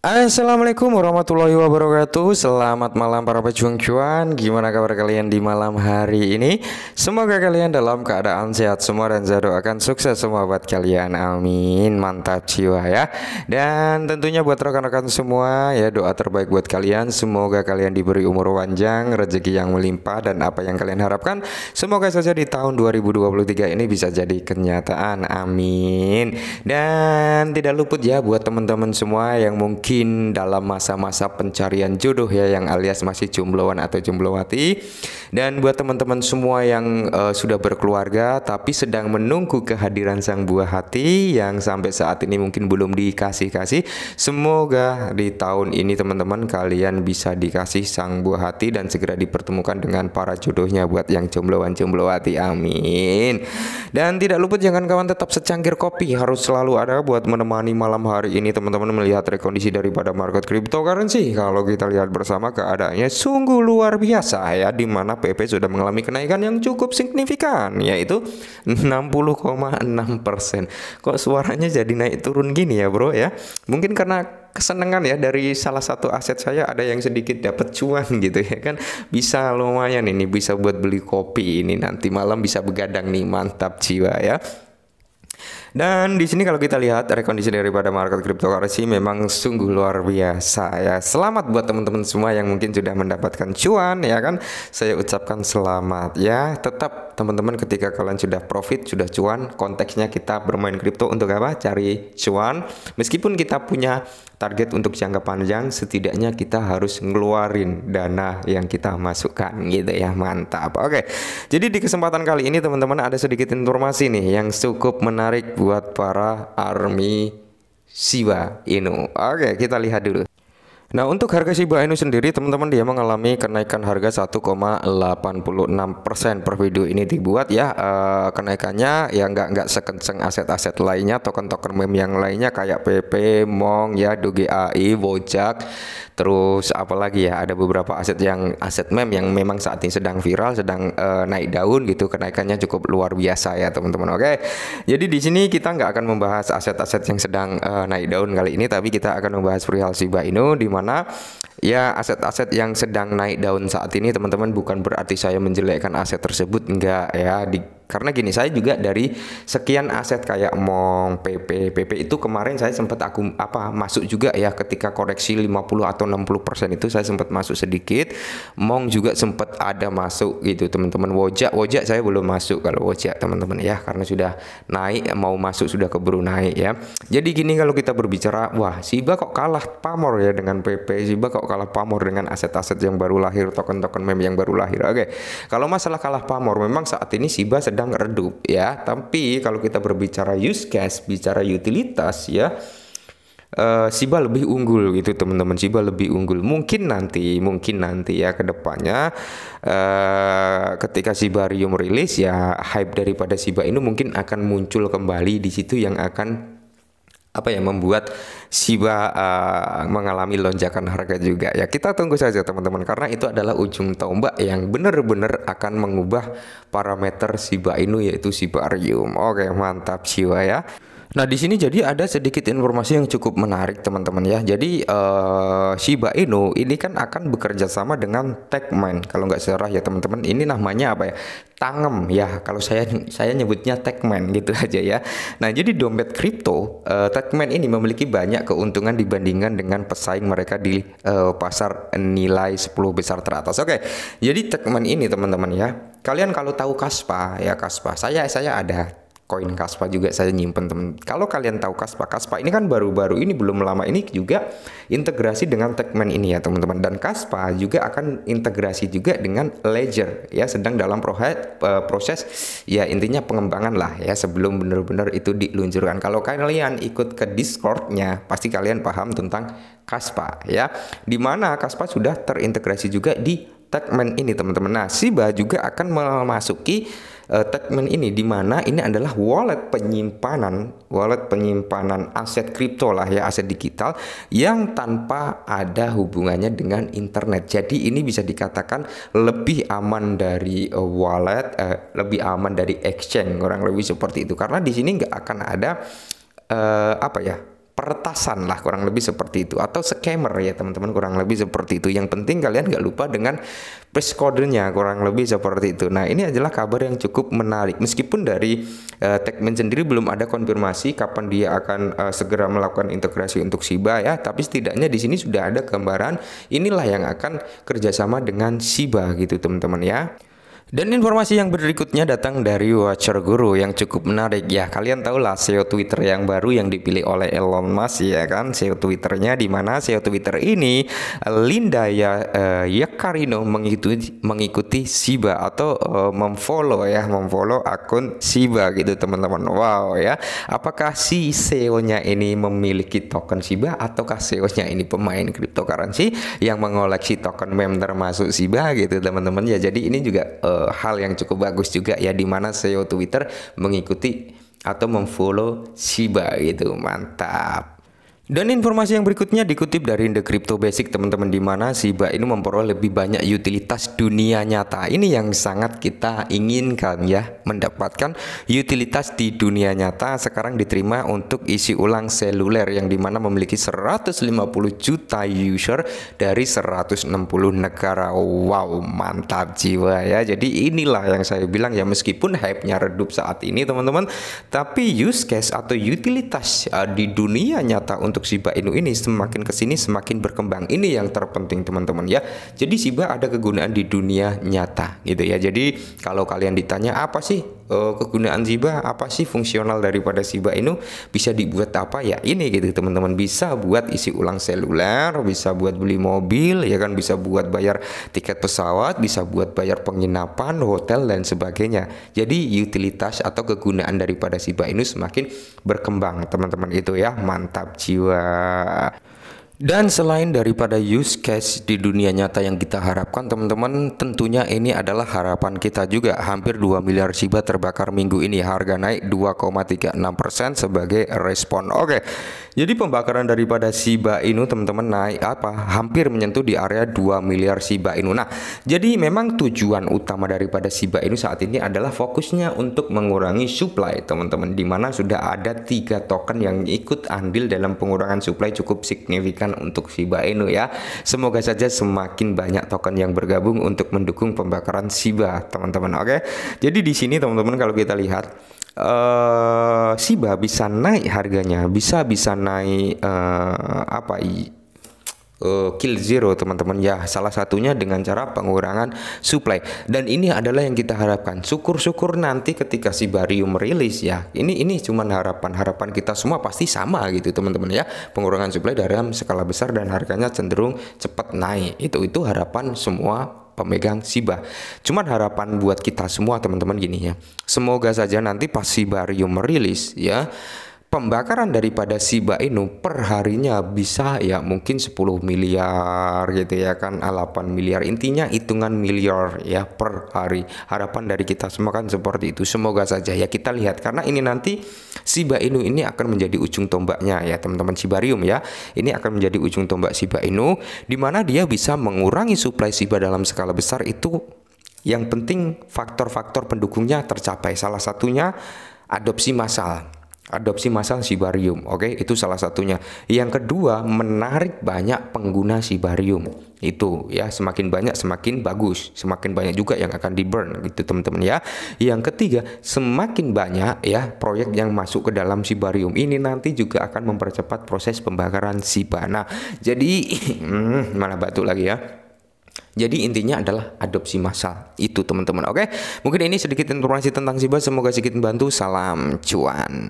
Assalamualaikum warahmatullahi wabarakatuh Selamat malam para pejuang cuan Gimana kabar kalian di malam hari ini Semoga kalian dalam keadaan sehat semua Dan saya doakan sukses semua buat kalian Amin Mantap jiwa ya Dan tentunya buat rekan-rekan semua ya Doa terbaik buat kalian Semoga kalian diberi umur panjang Rezeki yang melimpah Dan apa yang kalian harapkan Semoga saja di tahun 2023 ini bisa jadi kenyataan Amin Dan tidak luput ya buat teman-teman semua yang mungkin mungkin dalam masa-masa pencarian jodoh ya yang alias masih jombloan atau jomblowati. Dan buat teman-teman semua yang uh, sudah berkeluarga tapi sedang menunggu kehadiran sang buah hati yang sampai saat ini mungkin belum dikasih-kasih, semoga di tahun ini teman-teman kalian bisa dikasih sang buah hati dan segera dipertemukan dengan para jodohnya buat yang jombloan jomblowati. Amin. Dan tidak luput jangan kawan tetap secangkir kopi harus selalu ada buat menemani malam hari ini teman-teman melihat rekondisi daripada market cryptocurrency. Kalau kita lihat bersama keadaannya sungguh luar biasa ya di mana PP sudah mengalami kenaikan yang cukup signifikan yaitu 60,6%. Kok suaranya jadi naik turun gini ya, Bro ya? Mungkin karena kesenangan ya dari salah satu aset saya ada yang sedikit dapat cuan gitu ya kan bisa lumayan ini bisa buat beli kopi ini nanti malam bisa begadang nih mantap jiwa ya dan di sini kalau kita lihat rekondisi daripada market cryptocurrency memang sungguh luar biasa ya. Selamat buat teman-teman semua yang mungkin sudah mendapatkan cuan ya kan. Saya ucapkan selamat ya. Tetap teman-teman ketika kalian sudah profit, sudah cuan, konteksnya kita bermain kripto untuk apa? Cari cuan. Meskipun kita punya target untuk jangka panjang, setidaknya kita harus ngeluarin dana yang kita masukkan gitu ya. Mantap. Oke. Jadi di kesempatan kali ini teman-teman ada sedikit informasi nih yang cukup menarik buat para army Siwa Inu. Oke, kita lihat dulu. Nah, untuk harga Shiba Inu sendiri, teman-teman dia mengalami kenaikan harga 1,86% per video ini dibuat ya. E, kenaikannya ya nggak nggak sekenceng aset-aset lainnya, token-token meme yang lainnya kayak PP, Mong ya, DGAI, AI, Wojak, terus apalagi ya ada beberapa aset yang aset meme yang memang saat ini sedang viral, sedang e, naik daun gitu. Kenaikannya cukup luar biasa ya, teman-teman. Oke. Jadi di sini kita nggak akan membahas aset-aset yang sedang e, naik daun kali ini, tapi kita akan membahas perihal Shiba Inu di mana mana ya aset-aset yang sedang naik daun saat ini teman-teman bukan berarti saya menjelekkan aset tersebut enggak ya di karena gini, saya juga dari sekian aset kayak Mong, PP, PP itu kemarin saya sempat aku apa masuk juga ya ketika koreksi 50 atau 60% persen itu saya sempat masuk sedikit. Mong juga sempat ada masuk gitu teman-teman. Wojak, Wojak saya belum masuk kalau Wojak teman-teman ya karena sudah naik mau masuk sudah keburu naik ya. Jadi gini kalau kita berbicara, wah Siba kok kalah pamor ya dengan PP, Siba kok kalah pamor dengan aset-aset yang baru lahir, token-token meme yang baru lahir. Oke. Kalau masalah kalah pamor memang saat ini Siba sedang sedang redup ya. Tapi kalau kita berbicara use case, bicara utilitas ya, uh, eh, Siba lebih unggul gitu teman-teman Siba lebih unggul mungkin nanti mungkin nanti ya kedepannya uh, eh, ketika Siba Sibarium rilis ya hype daripada Siba ini mungkin akan muncul kembali di situ yang akan apa yang membuat Shiba uh, mengalami lonjakan harga juga ya kita tunggu saja teman-teman karena itu adalah ujung tombak yang benar-benar akan mengubah parameter Shiba Inu yaitu Shiba Rium oke mantap Shiba ya Nah, di sini jadi ada sedikit informasi yang cukup menarik, teman-teman ya. Jadi uh, Shiba Inu ini kan akan bekerja sama dengan Techman kalau nggak salah ya, teman-teman. Ini namanya apa ya? Tangem ya. Kalau saya saya nyebutnya Techman gitu aja ya. Nah, jadi dompet kripto uh, eh, Techman ini memiliki banyak keuntungan dibandingkan dengan pesaing mereka di uh, pasar nilai 10 besar teratas. Oke. Okay. Jadi Techman ini, teman-teman ya. Kalian kalau tahu Kaspa ya Kaspa. Saya saya ada koin hmm. Kaspa juga saya nyimpen temen. Kalau kalian tahu Kaspa, Kaspa ini kan baru-baru ini belum lama ini juga integrasi dengan Techman ini ya teman-teman. Dan Kaspa juga akan integrasi juga dengan Ledger ya sedang dalam eh, proses ya intinya pengembangan lah ya sebelum benar-benar itu diluncurkan. Kalau kalian ikut ke Discordnya pasti kalian paham tentang Kaspa ya. Dimana Kaspa sudah terintegrasi juga di tagman ini teman-teman. Nah, Shiba juga akan memasuki uh, eh, tagman ini di mana ini adalah wallet penyimpanan, wallet penyimpanan aset kripto lah ya, aset digital yang tanpa ada hubungannya dengan internet. Jadi ini bisa dikatakan lebih aman dari uh, wallet, uh, lebih aman dari exchange kurang lebih seperti itu. Karena di sini nggak akan ada uh, apa ya? peretasan lah kurang lebih seperti itu atau scammer ya teman-teman kurang lebih seperti itu yang penting kalian gak lupa dengan price kodenya kurang lebih seperti itu nah ini adalah kabar yang cukup menarik meskipun dari uh, eh, Techman sendiri belum ada konfirmasi kapan dia akan uh, segera melakukan integrasi untuk Shiba ya tapi setidaknya di sini sudah ada gambaran inilah yang akan kerjasama dengan Shiba gitu teman-teman ya dan informasi yang berikutnya datang dari Watcher Guru yang cukup menarik ya. Kalian tahulah SEO Twitter yang baru yang dipilih oleh Elon Musk ya kan. SEO Twitternya di mana SEO Twitter ini Linda ya uh, Yakarino mengikuti mengikuti Siba atau uh, memfollow ya, memfollow akun Siba gitu teman-teman. Wow ya. Apakah si SEO-nya ini memiliki token Siba ataukah SEO-nya ini pemain cryptocurrency yang mengoleksi token meme termasuk Siba gitu teman-teman ya. Jadi ini juga uh, hal yang cukup bagus juga ya di mana SEO Twitter mengikuti atau memfollow Shiba gitu. Mantap. Dan informasi yang berikutnya dikutip dari The Crypto Basic teman-teman di mana Shiba ini memperoleh lebih banyak utilitas dunia nyata. Ini yang sangat kita inginkan ya, mendapatkan utilitas di dunia nyata sekarang diterima untuk isi ulang seluler yang dimana memiliki 150 juta user dari 160 negara. Wow, mantap jiwa ya. Jadi inilah yang saya bilang ya meskipun hype-nya redup saat ini teman-teman, tapi use case atau utilitas uh, di dunia nyata untuk untuk Shiba Inu ini semakin kesini semakin berkembang. Ini yang terpenting teman-teman ya. Jadi Shiba ada kegunaan di dunia nyata gitu ya. Jadi kalau kalian ditanya apa sih uh, kegunaan Shiba, apa sih fungsional daripada Shiba Inu, bisa dibuat apa ya ini gitu teman-teman. Bisa buat isi ulang seluler, bisa buat beli mobil, ya kan bisa buat bayar tiket pesawat, bisa buat bayar penginapan, hotel dan sebagainya. Jadi utilitas atau kegunaan daripada Shiba Inu semakin berkembang teman-teman itu ya. Mantap jiwa. 좋아 Dan selain daripada use case di dunia nyata yang kita harapkan teman-teman tentunya ini adalah harapan kita juga hampir 2 miliar Shiba terbakar minggu ini harga naik 2,36% sebagai respon oke jadi pembakaran daripada Shiba Inu teman-teman naik apa hampir menyentuh di area 2 miliar Shiba Inu nah jadi memang tujuan utama daripada Shiba Inu saat ini adalah fokusnya untuk mengurangi supply teman-teman dimana sudah ada tiga token yang ikut andil dalam pengurangan supply cukup signifikan untuk Shiba Inu ya. Semoga saja semakin banyak token yang bergabung untuk mendukung pembakaran Shiba, teman-teman. Oke. Jadi di sini teman-teman kalau kita lihat uh, eh, Shiba bisa naik harganya, bisa bisa naik uh, apa uh, kill zero teman-teman ya salah satunya dengan cara pengurangan supply dan ini adalah yang kita harapkan syukur-syukur nanti ketika si barium rilis ya ini ini cuman harapan harapan kita semua pasti sama gitu teman-teman ya pengurangan supply dalam skala besar dan harganya cenderung cepat naik itu itu harapan semua pemegang Siba. Cuman harapan buat kita semua teman-teman gini ya. Semoga saja nanti pas Sibarium rilis ya pembakaran daripada Shiba Inu perharinya bisa ya mungkin 10 miliar gitu ya kan 8 ah, miliar intinya hitungan miliar ya per hari harapan dari kita semua kan seperti itu semoga saja ya kita lihat karena ini nanti Shiba Inu ini akan menjadi ujung tombaknya ya teman-teman sibarium ya ini akan menjadi ujung tombak Shiba Inu di mana dia bisa mengurangi suplai Shiba dalam skala besar itu yang penting faktor-faktor pendukungnya tercapai salah satunya adopsi massal adopsi massal sibarium. Oke, itu salah satunya. Yang kedua, menarik banyak pengguna sibarium. Itu ya, semakin banyak semakin bagus, semakin banyak juga yang akan di-burn gitu, teman-teman ya. Yang ketiga, semakin banyak ya proyek yang masuk ke dalam sibarium ini nanti juga akan mempercepat proses pembakaran Nah Jadi, mana hmm, malah batuk lagi ya. Jadi intinya adalah adopsi massal itu teman-teman. Oke, mungkin ini sedikit informasi tentang Siba. Semoga sedikit membantu. Salam cuan.